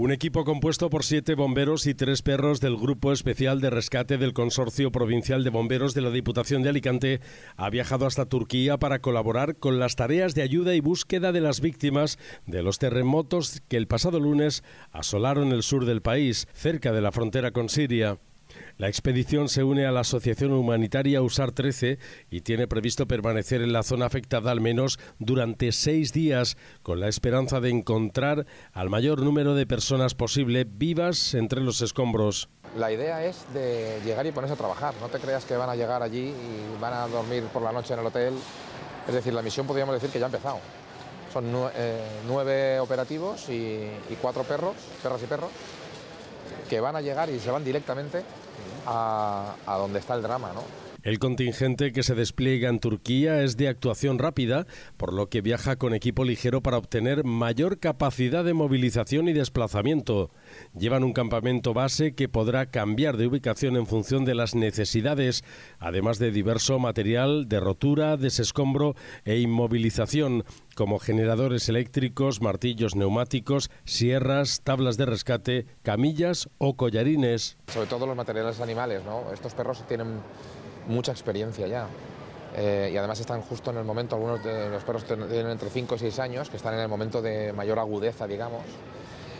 Un equipo compuesto por siete bomberos y tres perros del Grupo Especial de Rescate del Consorcio Provincial de Bomberos de la Diputación de Alicante ha viajado hasta Turquía para colaborar con las tareas de ayuda y búsqueda de las víctimas de los terremotos que el pasado lunes asolaron el sur del país, cerca de la frontera con Siria. La expedición se une a la Asociación Humanitaria USAR 13 y tiene previsto permanecer en la zona afectada al menos durante seis días, con la esperanza de encontrar al mayor número de personas posible vivas entre los escombros. La idea es de llegar y ponerse a trabajar. No te creas que van a llegar allí y van a dormir por la noche en el hotel. Es decir, la misión podríamos decir que ya ha empezado. Son eh, nueve, operativos y, y cuatro perros, perras y perros que van a llegar y se van directamente a, donde está el drama, El contingente que se despliega en Turquía es de actuación rápida, por lo que viaja con equipo ligero para obtener mayor capacidad de movilización y desplazamiento. Llevan un campamento base que podrá cambiar de ubicación en función de las necesidades, además de diverso material de rotura, desescombro e inmovilización, como generadores eléctricos, martillos neumáticos, sierras, tablas de rescate, camillas o collarines. Sobre todo los materiales animales, ¿no? Estos perros tienen mucha experiencia ya. Eh, y además están justo en el momento, algunos de los perros tienen entre 5 y 6 años, que están en el momento de mayor agudeza, digamos.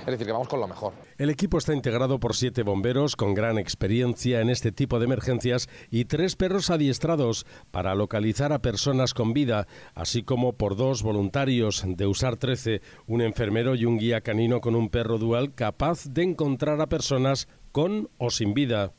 Es decir, que vamos con lo mejor. El equipo está integrado por siete bomberos con gran experiencia en este tipo de emergencias y tres perros adiestrados para localizar a personas con vida, así como por dos voluntarios de USAR 13, un enfermero y un guía canino con un perro dual capaz de encontrar a personas con o sin vida.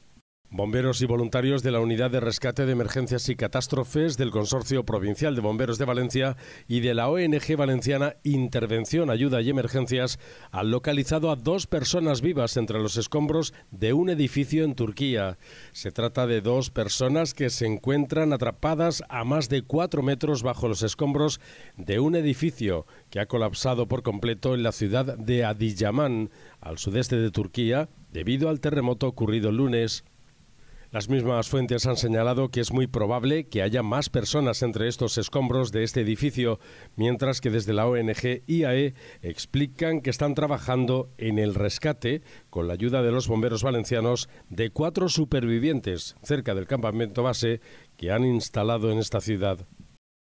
Bomberos y voluntarios de la Unidad de Rescate de Emergencias y Catástrofes del Consorcio Provincial de Bomberos de Valencia y de la ONG valenciana Intervención, Ayuda y Emergencias han localizado a dos personas vivas entre los escombros de un edificio en Turquía. Se trata de dos personas que se encuentran atrapadas a más de cuatro metros bajo los escombros de un edificio que ha colapsado por completo en la ciudad de Adiyaman, al sudeste de Turquía, debido al terremoto ocurrido el lunes. Las mismas fuentes han señalado que es muy probable que haya más personas entre estos escombros de este edificio, mientras que desde la ONG IAE explican que están trabajando en el rescate, con la ayuda de los bomberos valencianos, de cuatro supervivientes cerca del campamento base que han instalado en esta ciudad.